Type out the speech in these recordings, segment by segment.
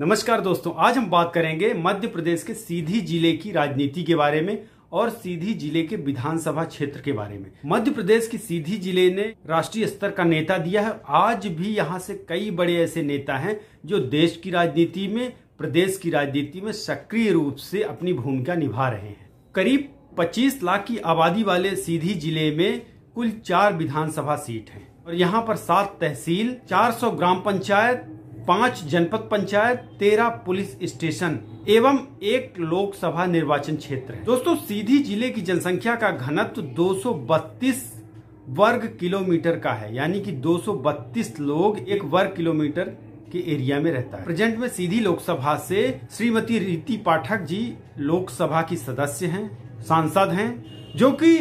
नमस्कार दोस्तों आज हम बात करेंगे मध्य प्रदेश के सीधी जिले की राजनीति के बारे में और सीधी जिले के विधानसभा क्षेत्र के बारे में मध्य प्रदेश की सीधी जिले ने राष्ट्रीय स्तर का नेता दिया है आज भी यहाँ से कई बड़े ऐसे नेता हैं जो देश की राजनीति में प्रदेश की राजनीति में सक्रिय रूप से अपनी भूमिका निभा रहे हैं करीब पच्चीस लाख की आबादी वाले सीधी जिले में कुल चार विधानसभा सीट है और यहाँ पर सात तहसील 400 ग्राम पंचायत पांच जनपद पंचायत तेरह पुलिस स्टेशन एवं एक लोकसभा निर्वाचन क्षेत्र है दोस्तों सीधी जिले की जनसंख्या का घनत्व 232 वर्ग किलोमीटर का है यानी कि 232 लोग एक वर्ग किलोमीटर के एरिया में रहता है प्रेजेंट में सीधी लोकसभा से श्रीमती रीति पाठक जी लोकसभा की सदस्य हैं सांसद हैं जो कि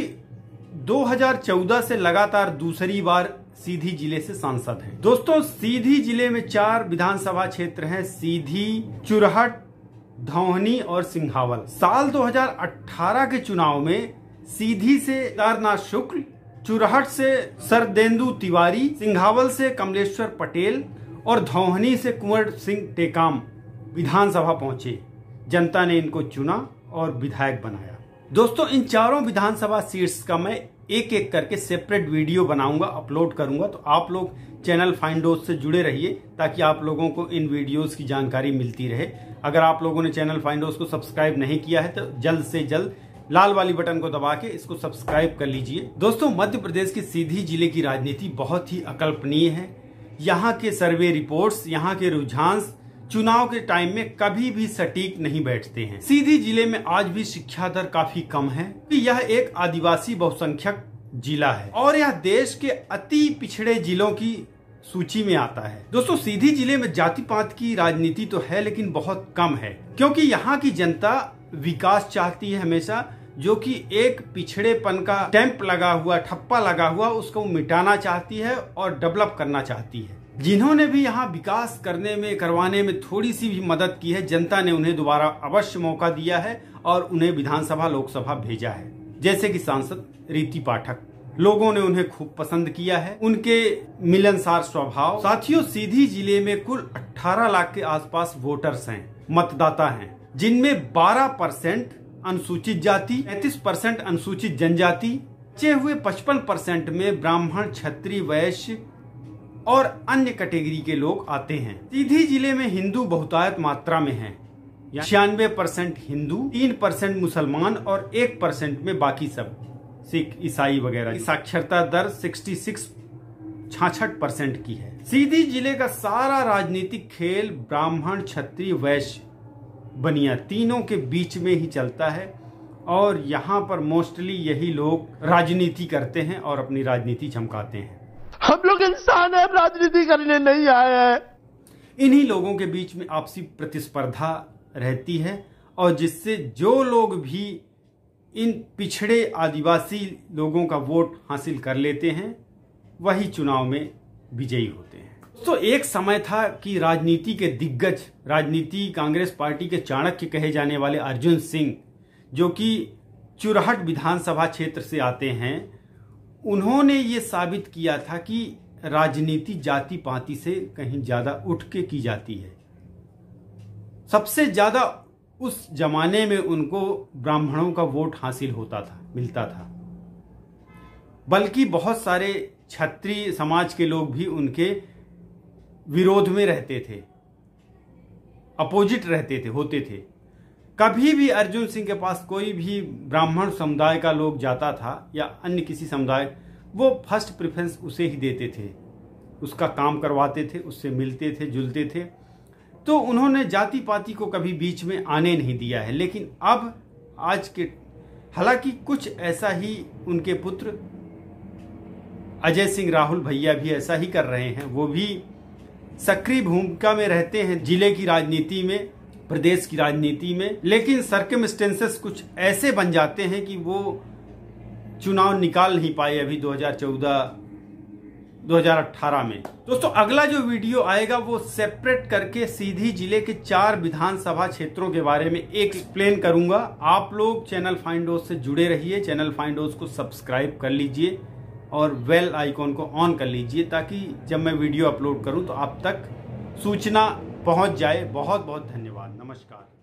2014 से लगातार दूसरी बार सीधी जिले से सांसद हैं दोस्तों सीधी जिले में चार विधानसभा क्षेत्र हैं सीधी चुरहट धौहनी और सिंघावल साल 2018 के चुनाव में सीधी से केदारनाथ शुक्ल चुरहट से सरदेंदु तिवारी सिंघावल से कमलेश्वर पटेल और धौहनी से कुंवर सिंह टेकाम विधानसभा पहुंचे जनता ने इनको चुना और विधायक बनाया दोस्तों इन चारों विधानसभा सीट्स का मैं एक एक करके सेपरेट वीडियो बनाऊंगा अपलोड करूंगा तो आप लोग चैनल फाइंडोज से जुड़े रहिए ताकि आप लोगों को इन वीडियोस की जानकारी मिलती रहे अगर आप लोगों ने चैनल फाइंडोज को सब्सक्राइब नहीं किया है तो जल्द से जल्द लाल वाली बटन को दबा के इसको सब्सक्राइब कर लीजिए दोस्तों मध्य प्रदेश के सीधी जिले की राजनीति बहुत ही अकल्पनीय है यहाँ के सर्वे रिपोर्ट्स यहाँ के रुझान चुनाव के टाइम में कभी भी सटीक नहीं बैठते हैं सीधी जिले में आज भी शिक्षा दर काफी कम है यह एक आदिवासी बहुसंख्यक जिला है और यह देश के अति पिछड़े जिलों की सूची में आता है दोस्तों सीधी जिले में जाति पात की राजनीति तो है लेकिन बहुत कम है क्योंकि यहाँ की जनता विकास चाहती है हमेशा जो कि एक पिछड़ेपन का टैंप लगा हुआ ठप्पा लगा हुआ उसको मिटाना चाहती है और डेवलप करना चाहती है जिन्होंने भी यहाँ विकास करने में करवाने में थोड़ी सी भी मदद की है जनता ने उन्हें दोबारा अवश्य मौका दिया है और उन्हें विधानसभा लोकसभा भेजा है जैसे कि सांसद रीति पाठक लोगों ने उन्हें खूब पसंद किया है उनके मिलनसार स्वभाव साथियों सीधी जिले में कुल 18 लाख के आसपास वोटर्स हैं मतदाता हैं जिनमें 12 परसेंट अनुसूचित जाति पैंतीस परसेंट अनुसूचित जनजाति बचे हुए पचपन परसेंट में ब्राह्मण क्षत्रिय वैश्य और अन्य कैटेगरी के लोग आते हैं सीधी जिले में हिंदू बहुतायत मात्रा में है छियानवे परसेंट हिंदू तीन परसेंट मुसलमान और एक परसेंट में बाकी सब सिख ईसाई वगैरह साक्षरता दर 66 छाछठ परसेंट की है सीधी जिले का सारा राजनीतिक खेल ब्राह्मण क्षत्रिय वैश्य बनिया तीनों के बीच में ही चलता है और यहाँ पर मोस्टली यही लोग राजनीति करते हैं और अपनी राजनीति चमकाते हैं हम लोग इंसान है राजनीति करने नहीं आए हैं इन्हीं लोगों के बीच में आपसी प्रतिस्पर्धा रहती है और जिससे जो लोग भी इन पिछड़े आदिवासी लोगों का वोट हासिल कर लेते हैं वही चुनाव में विजयी होते हैं तो एक समय था कि राजनीति के दिग्गज राजनीति कांग्रेस पार्टी के चाणक्य कहे जाने वाले अर्जुन सिंह जो कि चुरहट विधानसभा क्षेत्र से आते हैं उन्होंने ये साबित किया था कि राजनीति जाति पाति से कहीं ज़्यादा उठ के की जाती है सबसे ज़्यादा उस जमाने में उनको ब्राह्मणों का वोट हासिल होता था मिलता था बल्कि बहुत सारे क्षत्रिय समाज के लोग भी उनके विरोध में रहते थे अपोजिट रहते थे होते थे कभी भी अर्जुन सिंह के पास कोई भी ब्राह्मण समुदाय का लोग जाता था या अन्य किसी समुदाय वो फर्स्ट प्रेफरेंस उसे ही देते थे उसका काम करवाते थे उससे मिलते थे जुलते थे तो उन्होंने जाति पाति को कभी बीच में आने नहीं दिया है लेकिन अब आज के हालांकि कुछ ऐसा ही उनके पुत्र अजय सिंह राहुल भैया भी ऐसा ही कर रहे हैं वो भी सक्रिय भूमिका में रहते हैं जिले की राजनीति में प्रदेश की राजनीति में लेकिन सरकम कुछ ऐसे बन जाते हैं कि वो चुनाव निकाल नहीं पाए अभी 2014 2018 में दोस्तों अगला जो वीडियो आएगा वो सेपरेट करके सीधी जिले के चार विधानसभा क्षेत्रों के बारे में एक एक्सप्लेन करूंगा आप लोग चैनल फाइंडोज से जुड़े रहिए चैनल फाइंडोज को सब्सक्राइब कर लीजिए और वेल आइकॉन को ऑन कर लीजिए ताकि जब मैं वीडियो अपलोड करूं तो आप तक सूचना पहुंच जाए बहुत बहुत धन्यवाद नमस्कार